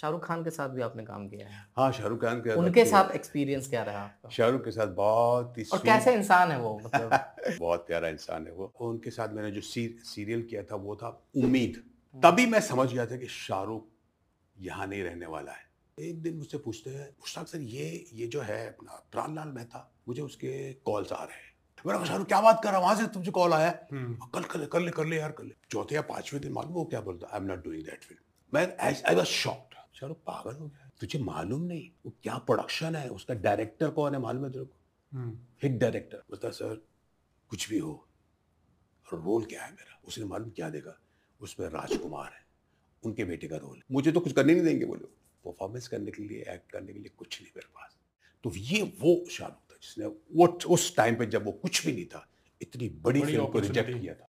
शाहरुख खान के साथ भी आपने काम किया है हाँ शाहरुख खान के उनके साथ एक्सपीरियंस क्या रहा आपका शाहरुख के साथ बहुत ही और कैसे इंसान है वो मतलब बहुत प्यारा इंसान है वो उनके साथ मैंने जो सी, सीरियल किया था वो था उम्मीद तभी मैं समझ गया था कि शाहरुख यहाँ नहीं रहने वाला है एक दिन मुझसे पूछते हैं मुश्ताक सर ये ये जो है अपना प्राण लाल मेहता मुझे उसके कॉल्स आ रहे हैं तो मेरा शाहरुख क्या बात कर रहा है वहां से तुमसे कॉल आया हम्म। हाँ, कल कर ले कर ले कर ले यार कर ले चौथे या पांचवें दिन मालूम वो क्या बोलता I am not doing that film मैं आई वॉज शॉक्ड शाहरुख तो पागल हो गया तुझे मालूम नहीं वो क्या प्रोडक्शन है उसका डायरेक्टर कौन है मालूम है तेरे को हिट डायरेक्टर बता सर कुछ भी हो और रोल क्या है मेरा उसने मालूम क्या देगा उसमें राजकुमार है उनके बेटे का रोल मुझे तो कुछ करने नहीं देंगे बोलो परफॉर्मेंस करने के लिए एक्ट करने के लिए कुछ नहीं मेरे पास तो ये वो शाहरुख था जिसने वो उस टाइम पे जब वो कुछ भी नहीं था इतनी बड़ी फिल्म को रिजेक्ट किया था